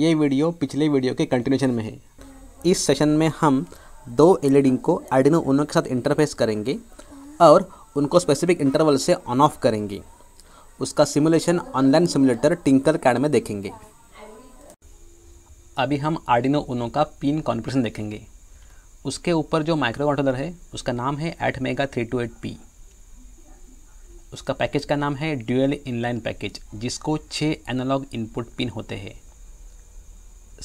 ये वीडियो पिछले वीडियो के कंटिन्यूशन में है इस सेशन में हम दो एल e को आर्डिनो उनो के साथ इंटरफेस करेंगे और उनको स्पेसिफिक इंटरवल से ऑन ऑफ करेंगे उसका simulation online simulator Tinkercad में देखेंगे अभी हम आर्डिनो उनो का पिन कॉन्फ्रेशन देखेंगे उसके ऊपर जो माइक्रो कंट्रोलर है उसका नाम है AT mega three two eight P उसका पैकेज का नाम है ड्यूएल इनलाइन पैकेज जिसको छः एनालॉग इनपुट पिन होते हैं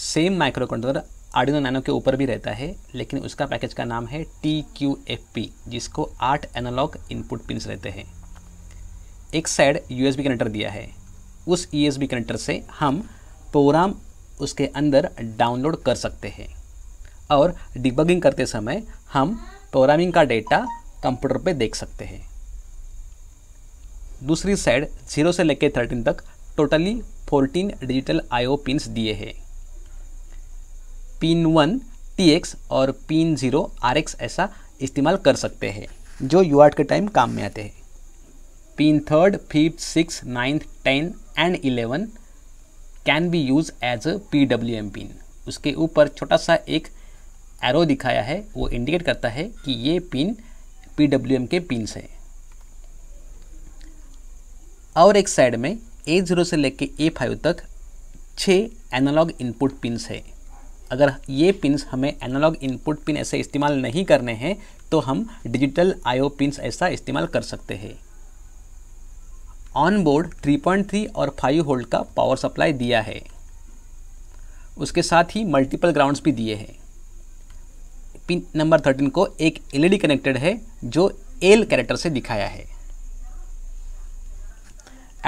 same micro controller Arduino Nano के ऊपर भी रहता है लेकिन उसका पैकेज का नाम है टी क्यू एफ पी जिसको आठ एनालॉग इनपुट पिंस रहते हैं एक side U S B connector दिया है उस ई एस बी कनेक्टर से हम प्रोग्राम उसके अंदर डाउनलोड कर सकते हैं और डिबगिंग करते समय हम प्रोग्रामिंग का डेटा कंप्यूटर पे देख सकते हैं दूसरी साइड जीरो से लेकर थर्टीन तक totally fourteen digital IO pins दिए हैं पिन वन टी और पिन ज़ीरो आर ऐसा इस्तेमाल कर सकते हैं जो यू के टाइम काम में आते हैं pin third fifth six ninth ten and eleven can be use as a P W M pin उसके ऊपर छोटा सा एक एरो दिखाया है वो इंडिकेट करता है कि ये पिन पी डब्ल्यू एम के पिन से और एक साइड में ए ज़ीरो से लेके ए फाइव तक छः एनालॉग इनपुट पिन्स है अगर ये पिन्स हमें एनालॉग इनपुट पिन ऐसे इस्तेमाल नहीं करने हैं तो हम डिजिटल आईओ पिन्स ऐसा इस्तेमाल कर सकते हैं ऑन बोर्ड 3.3 और 5 होल्ड का पावर सप्लाई दिया है उसके साथ ही मल्टीपल ग्राउंड्स भी दिए हैं पिन नंबर 13 को एक एलईडी कनेक्टेड e है जो एल कैरेक्टर से दिखाया है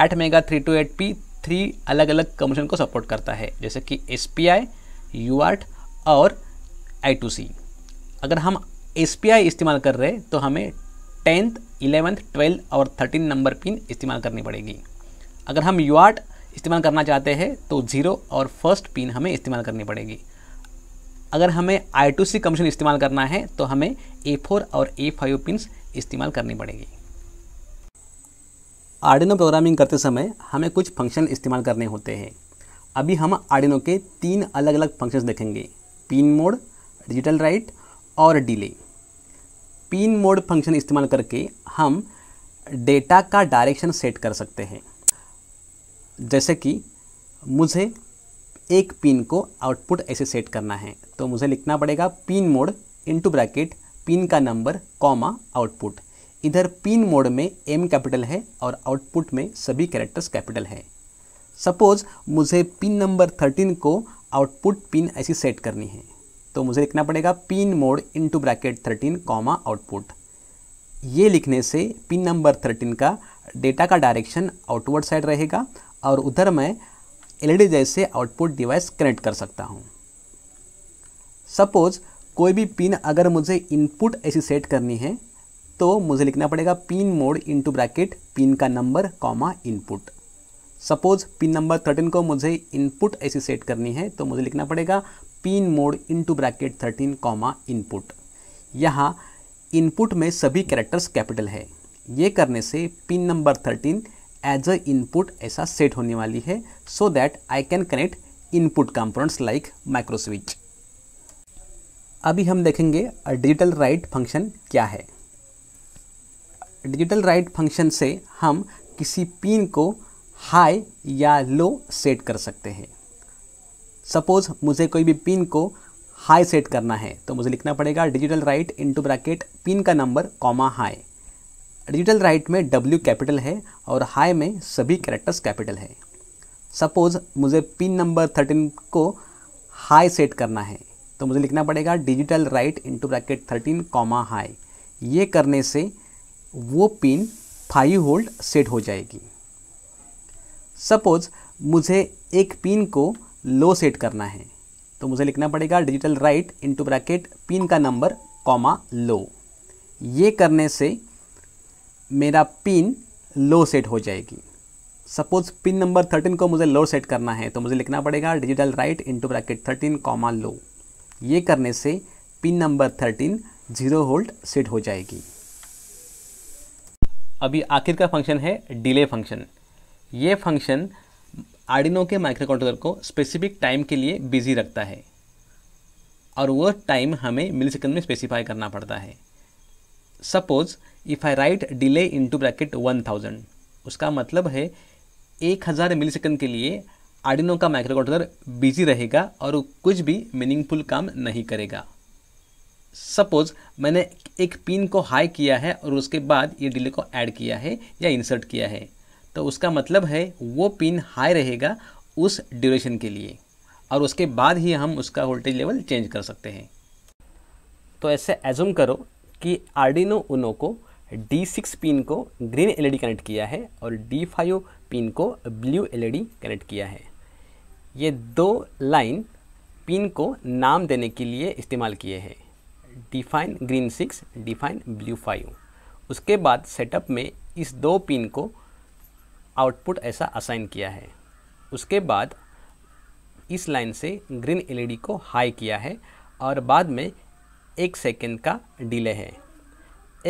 AT mega three two eight P three अलग अलग कमीशन को सपोर्ट करता है जैसे कि एस पी आई यू और आई टू सी अगर हम एस इस्तेमाल कर रहे तो हमें टेंथ इलेवेंथ ट्वेल्थ और थर्टीन नंबर पिन इस्तेमाल करनी पड़ेगी अगर हम यू इस्तेमाल करना चाहते हैं तो ज़ीरो और फर्स्ट पिन हमें इस्तेमाल करनी पड़ेगी अगर हमें आई टू सी कमीशन इस्तेमाल करना है तो हमें ए फोर और ए फाइव पिन इस्तेमाल करनी पड़ेगी आर्डिनो प्रोग्रामिंग करते समय हमें कुछ फंक्शन इस्तेमाल करने होते हैं अभी हम आर्डिनो के तीन अलग अलग फंक्शंस देखेंगे पिन मोड डिजिटल राइट और डिले पिन मोड फंक्शन इस्तेमाल करके हम डेटा का डायरेक्शन सेट कर सकते हैं जैसे कि मुझे एक पिन को आउटपुट ऐसे सेट करना है तो मुझे लिखना पड़ेगा pin mode into bracket pin का नंबर कॉमा आउटपुट इधर पिन मोड में एम कैपिटल है और आउटपुट में सभी कैरेक्टर्स कैपिटल है सपोज़ मुझे पिन नंबर थर्टीन को आउटपुट पिन ऐसी सेट करनी है तो मुझे लिखना पड़ेगा pin mode into bracket thirteen comma output ये लिखने से पिन नंबर थर्टीन का डेटा का डायरेक्शन आउटवर्ड साइड रहेगा और उधर मैं एलईडी जैसे आउटपुट डिवाइस कनेक्ट कर सकता हूँ सपोज़ कोई भी पिन अगर मुझे इनपुट ऐसी सेट करनी है तो मुझे लिखना पड़ेगा pin mode into bracket pin का number comma input suppose pin number thirteen को मुझे इनपुट ऐसी सेट करनी है तो मुझे लिखना पड़ेगा pin mode into bracket thirteen comma input यहाँ इनपुट में सभी कैरेक्टर्स कैपिटल है ये करने से pin number thirteen as a input ऐसा सेट होने वाली है so that I can connect input components like microswitch अभी हम देखेंगे डिजिटल राइट फंक्शन क्या है डिजिटल राइट फंक्शन से हम किसी पिन को हाई या लो सेट कर सकते हैं सपोज़ मुझे कोई भी पिन को हाई सेट करना है तो मुझे लिखना पड़ेगा digital write into bracket pin का number comma high digital write में डब्ल्यू कैपिटल है और हाई में सभी कैरेक्टर्स कैपिटल है सपोज़ मुझे पिन नंबर थर्टीन को हाई सेट करना है तो मुझे लिखना पड़ेगा digital write into bracket thirteen comma high ये करने से वो पिन फाइव होल्ड सेट हो जाएगी सपोज़ मुझे एक पिन को लो सेट करना है तो मुझे लिखना पड़ेगा digital write into bracket pin का नंबर कॉमा लो ये करने से मेरा पिन लो सेट हो जाएगी सपोज पिन नंबर थर्टीन को मुझे लो सेट करना है तो मुझे लिखना पड़ेगा digital write into bracket thirteen comma low ये करने से pin number thirteen zero hold set हो जाएगी अभी आखिर का फंक्शन है डिले फंक्शन ये फंक्शन आर्डिनो के माइक्रोकंट्रोलर को स्पेसिफिक टाइम के लिए बिजी रखता है और वह टाइम हमें मिली सेकेंड में स्पेसिफाई करना पड़ता है suppose if I write delay into bracket one thousand उसका मतलब है एक हज़ार मिली सेकेंड के लिए आर्डिनो का माइक्रोकंट्रोलर बिजी रहेगा और कुछ भी मीनिंगफुल काम नहीं करेगा सपोज़ मैंने एक पिन को हाई किया है और उसके बाद ये डिले को ऐड किया है या इंसर्ट किया है तो उसका मतलब है वो पिन हाई रहेगा उस ड्यूरेशन के लिए और उसके बाद ही हम उसका वोल्टेज लेवल चेंज कर सकते हैं तो ऐसे एजूम करो कि आर्डिनो उनो को D6 पिन को ग्रीन एलईडी कनेक्ट किया है और D5 पिन को ब्लू एलईडी कनेक्ट किया है ये दो लाइन पिन को नाम देने के लिए इस्तेमाल किए हैं define green six define blue five उसके बाद सेटअप में इस दो पिन को आउटपुट ऐसा असाइन किया है उसके बाद इस लाइन से ग्रीन एलईडी को हाई किया है और बाद में एक सेकेंड का डिले है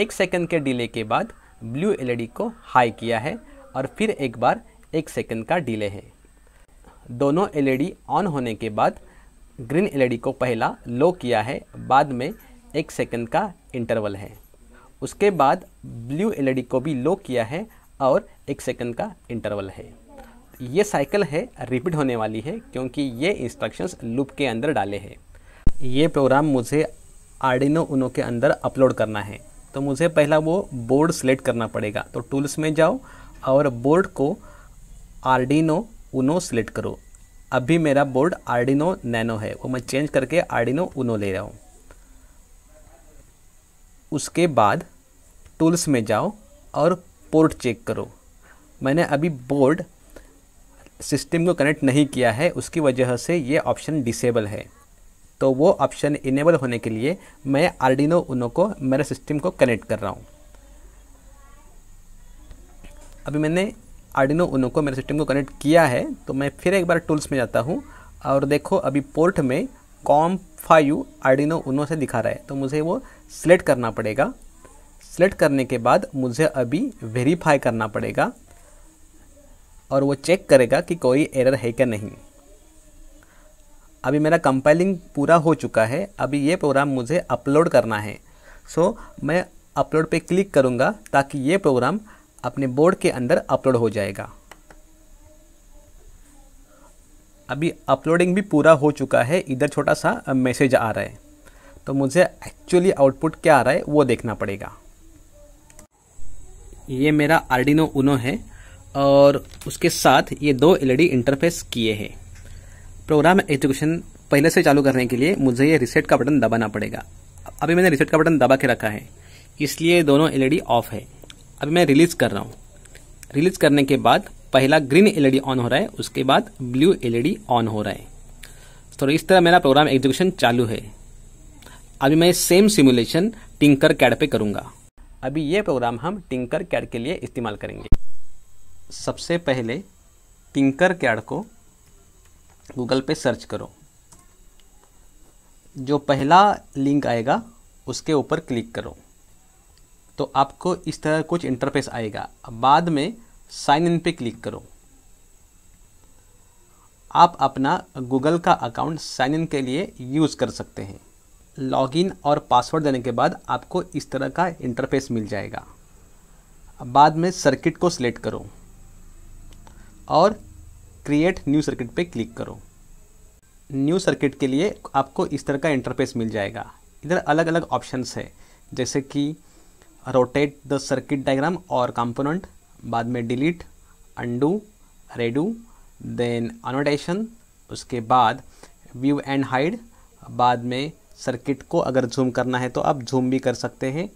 एक सेकेंड के डिले के बाद ब्लू एलईडी को हाई किया है और फिर एक बार एक सेकेंड का डिले है दोनों एलईडी ऑन होने के बाद ग्रीन एलईडी को पहला लो किया है बाद में एक सेकेंड का इंटरवल है उसके बाद ब्लू एलईडी को भी लो किया है और एक सेकंड का इंटरवल है ये साइकिल है रिपीट होने वाली है क्योंकि ये इंस्ट्रक्शंस लूप के अंदर डाले हैं ये प्रोग्राम मुझे आर्डिनो उनो के अंदर अपलोड करना है तो मुझे पहला वो बोर्ड सेलेक्ट करना पड़ेगा तो टूल्स में जाओ और बोर्ड को आर्डिनो उनो सेलेक्ट करो अभी मेरा बोर्ड आर्डिनो नैनो है वो मैं चेंज करके आर्डिनो उनो ले रहा हूँ उसके बाद टूल्स में जाओ और पोर्ट चेक करो मैंने अभी बोर्ड सिस्टम को कनेक्ट नहीं किया है उसकी वजह से ये ऑप्शन डिसेबल है तो वो ऑप्शन इनेबल होने के लिए मैं आर्डिनो उनो को मेरे सिस्टम को कनेक्ट कर रहा हूँ अभी मैंने आर्डिनो उनो को मेरे सिस्टम को कनेक्ट किया है तो मैं फिर एक बार टूल्स में जाता हूँ और देखो अभी पोर्ट में कॉम फाइव आर्डिनो उनो से दिखा रहा है तो मुझे वो सिलेक्ट करना पड़ेगा सेलेक्ट करने के बाद मुझे अभी वेरीफाई करना पड़ेगा और वो चेक करेगा कि कोई एरर है क्या नहीं अभी मेरा कंपाइलिंग पूरा हो चुका है अभी ये प्रोग्राम मुझे अपलोड करना है सो so, मैं अपलोड पे क्लिक करूँगा ताकि ये प्रोग्राम अपने बोर्ड के अंदर अपलोड हो जाएगा अभी अपलोडिंग भी पूरा हो चुका है इधर छोटा सा मैसेज आ रहा है तो मुझे एक्चुअली आउटपुट क्या आ रहा है वो देखना पड़ेगा ये मेरा आर्डिनो उनो है और उसके साथ ये दो एलईडी इंटरफेस e किए हैं प्रोग्राम एजुकेशन पहले से चालू करने के लिए मुझे ये रिसेट का बटन दबाना पड़ेगा अभी मैंने रिसेट का बटन दबा के रखा है इसलिए दोनों एलईडी ऑफ e है अभी मैं रिलीज कर रहा हूँ रिलीज करने के बाद पहला ग्रीन एलईडी ऑन हो रहा है उसके बाद ब्लू एलईडी ऑन हो रहा है तो इस तरह मेरा प्रोग्राम एग्जीक्यूशन चालू है अभी मैं सेम सिमुलेशन टिंकर कैड पे करूँगा अभी ये प्रोग्राम हम टिंकर कैड के लिए इस्तेमाल करेंगे सबसे पहले टिंकर कैड को गूगल पे सर्च करो जो पहला लिंक आएगा उसके ऊपर क्लिक करो तो आपको इस तरह कुछ इंटरफेस आएगा बाद में साइन इन पे क्लिक करो आप अपना गूगल का अकाउंट साइन इन के लिए यूज़ कर सकते हैं लॉगिन और पासवर्ड देने के बाद आपको इस तरह का इंटरफेस मिल जाएगा बाद में सर्किट को सिलेक्ट करो और क्रिएट न्यू सर्किट पे क्लिक करो न्यू सर्किट के लिए आपको इस तरह का इंटरफेस मिल जाएगा इधर अलग अलग ऑप्शंस है जैसे कि रोटेट द सर्किट डायग्राम और कंपोनेंट बाद में delete undo redo then annotation उसके बाद व्यू एंड हाइड बाद में सर्किट को अगर जूम करना है तो आप जूम भी कर सकते हैं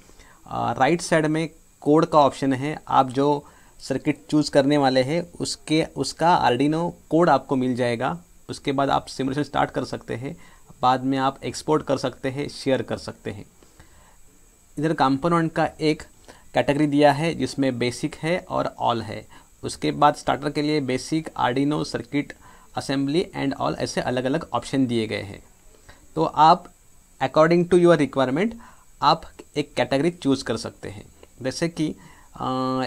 राइट साइड में कोड का ऑप्शन है आप जो सर्किट चूज़ करने वाले हैं उसके उसका आर्डिनो कोड आपको मिल जाएगा उसके बाद आप सिमुलेशन स्टार्ट कर सकते हैं बाद में आप एक्सपोर्ट कर सकते हैं शेयर कर सकते हैं इधर कंपोनेंट का एक कैटेगरी दिया है जिसमें बेसिक है और ऑल है उसके बाद स्टार्टर के लिए basic Arduino circuit assembly and all ऐसे अलग अलग ऑप्शन दिए गए हैं तो आप अकॉर्डिंग टू योर रिक्वायरमेंट आप एक कैटेगरी चूज़ कर सकते हैं जैसे कि आ,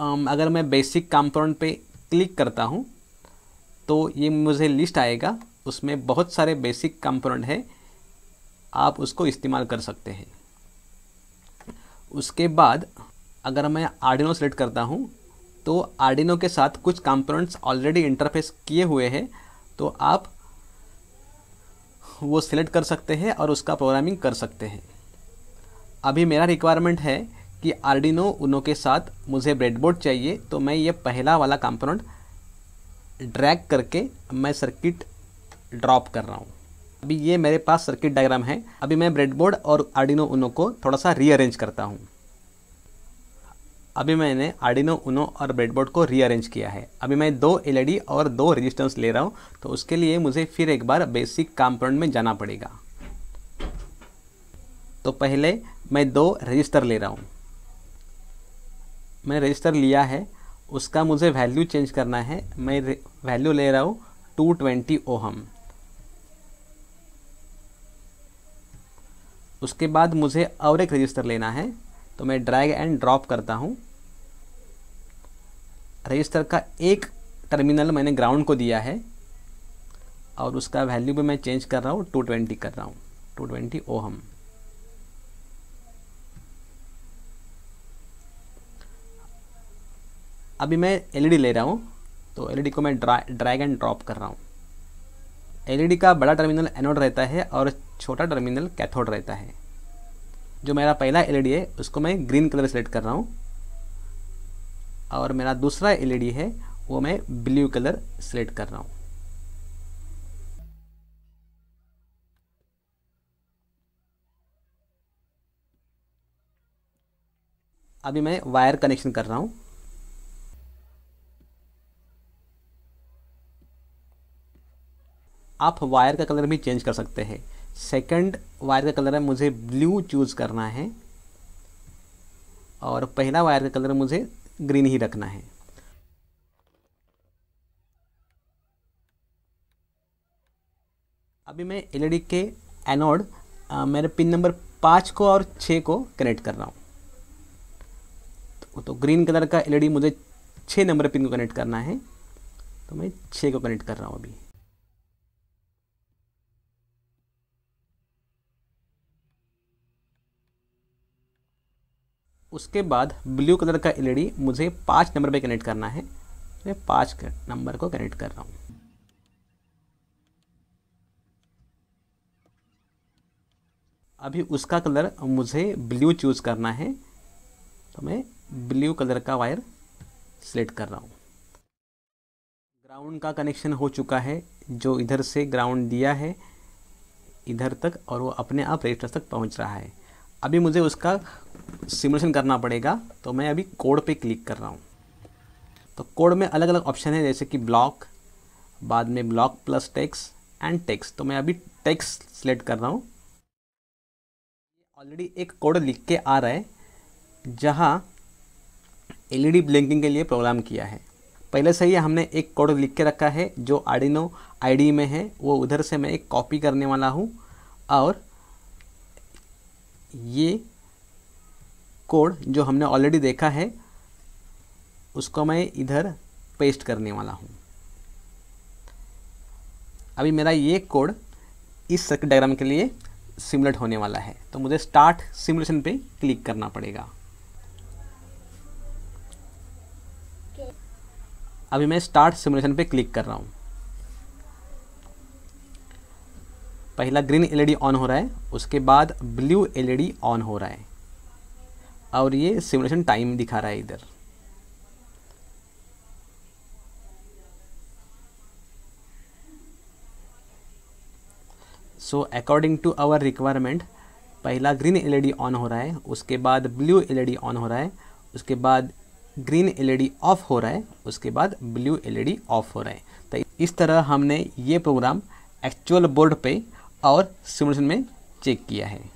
um, अगर मैं बेसिक कंपाउंड पे क्लिक करता हूँ तो ये मुझे लिस्ट आएगा उसमें बहुत सारे बेसिक कंपाउंड है आप उसको इस्तेमाल कर सकते हैं उसके बाद अगर मैं आर्डिनो सेलेक्ट करता हूँ तो आर्डिनो के साथ कुछ कंपोनेंट्स ऑलरेडी इंटरफेस किए हुए हैं तो आप वो सिलेक्ट कर सकते हैं और उसका प्रोग्रामिंग कर सकते हैं अभी मेरा रिक्वायरमेंट है कि आर्डिनो उनो के साथ मुझे ब्रेडबोर्ड चाहिए तो मैं ये पहला वाला कंपोनेंट ड्रैग करके मैं सर्किट ड्रॉप कर रहा हूँ अभी ये मेरे पास सर्किट डायग्राम है अभी मैं ब्रेडबोर्ड और आर्डिनो उनो को थोड़ा सा रीअरेंज करता हूँ अभी मैंने आर्डिनो उनो और ब्रेडबोर्ड को रीअरेंज किया है अभी मैं दो एलईडी e और दो रजिस्टेंस ले रहा हूँ तो उसके लिए मुझे फिर एक बार बेसिक कॉम्पाउंड में जाना पड़ेगा तो पहले मैं दो रजिस्टर ले रहा हूँ मैं रजिस्टर लिया है उसका मुझे वैल्यू चेंज करना है मैं वैल्यू ले रहा हूँ टू ट्वेंटी ओहम उसके बाद मुझे और एक रजिस्टर लेना है तो मैं ड्रैग एंड ड्रॉप करता हूँ रजिस्टर का एक टर्मिनल मैंने ग्राउंड को दिया है और उसका वैल्यू भी मैं चेंज कर रहा हूँ टू ट्वेंटी कर रहा हूँ टू ट्वेंटी ओहम अभी मैं एलईडी e ले रहा हूँ तो एलईडी e को मैं ड्रा ड्रैग एंड ड्रॉप कर रहा हूँ एलईडी e का बड़ा टर्मिनल एनोड रहता है और छोटा टर्मिनल कैथोड रहता है जो मेरा पहला एलईडी है उसको मैं ग्रीन कलर सेलेक्ट कर रहा हूँ और मेरा दूसरा एलईडी e है वो मैं ब्लू कलर सेलेक्ट कर रहा हूँ अभी मैं वायर कनेक्शन कर रहा हूँ आप वायर का कलर भी चेंज कर सकते हैं सेकंड वायर का कलर है मुझे ब्लू चूज़ करना है और पहला वायर का कलर मुझे ग्रीन ही रखना है अभी मैं एलईडी के एनोड मेरे पिन नंबर पाँच को और छः को कनेक्ट कर रहा हूँ तो, तो ग्रीन कलर का एलईडी मुझे छः नंबर पिन को कनेक्ट करना है तो मैं छः को कनेक्ट कर रहा हूँ अभी उसके बाद ब्लू कलर का एल मुझे पाँच नंबर पर कनेक्ट करना है मैं पाँच नंबर को कनेक्ट कर रहा हूँ अभी उसका कलर मुझे ब्लू चूज़ करना है तो मैं ब्लू कलर का वायर सेलेक्ट कर रहा हूँ ग्राउंड का कनेक्शन हो चुका है जो इधर से ग्राउंड दिया है इधर तक और वो अपने आप रजिस्टर तक पहुँच रहा है अभी मुझे उसका सिमुलेशन करना पड़ेगा तो मैं अभी कोड पे क्लिक कर रहा हूँ तो कोड में अलग अलग ऑप्शन है जैसे कि ब्लॉक बाद में block plus text and text तो मैं अभी टेक्स सेलेक्ट कर रहा हूँ ऑलरेडी एक कोड लिख के आ रहा है जहाँ एलईडी ब्लिंकिंग e के लिए प्रोग्राम किया है पहले से ही हमने एक कोड लिख के रखा है जो आर्डिनो आईडी में है वो उधर से मैं एक कॉपी करने वाला हूँ और ये कोड जो हमने ऑलरेडी देखा है उसको मैं इधर पेस्ट करने वाला हूँ अभी मेरा ये कोड इस सर्किट डायग्राम के लिए सिमुलेट होने वाला है तो मुझे स्टार्ट सिमुलेशन पे क्लिक करना पड़ेगा अभी मैं स्टार्ट सिमुलेशन पे क्लिक कर रहा हूँ पहला ग्रीन एलईडी ऑन हो रहा है उसके बाद ब्लू एलईडी ऑन हो रहा है और ये सिमुलेशन टाइम दिखा रहा है इधर so according to our requirement पहला ग्रीन एलईडी ऑन हो रहा है उसके बाद ब्लू एलईडी ऑन हो रहा है उसके बाद ग्रीन एलईडी ऑफ हो रहा है उसके बाद ब्लू एलईडी ऑफ हो रहा है तो इस तरह हमने ये प्रोग्राम एक्चुअल बोर्ड पे और सिमुलेशन में चेक किया है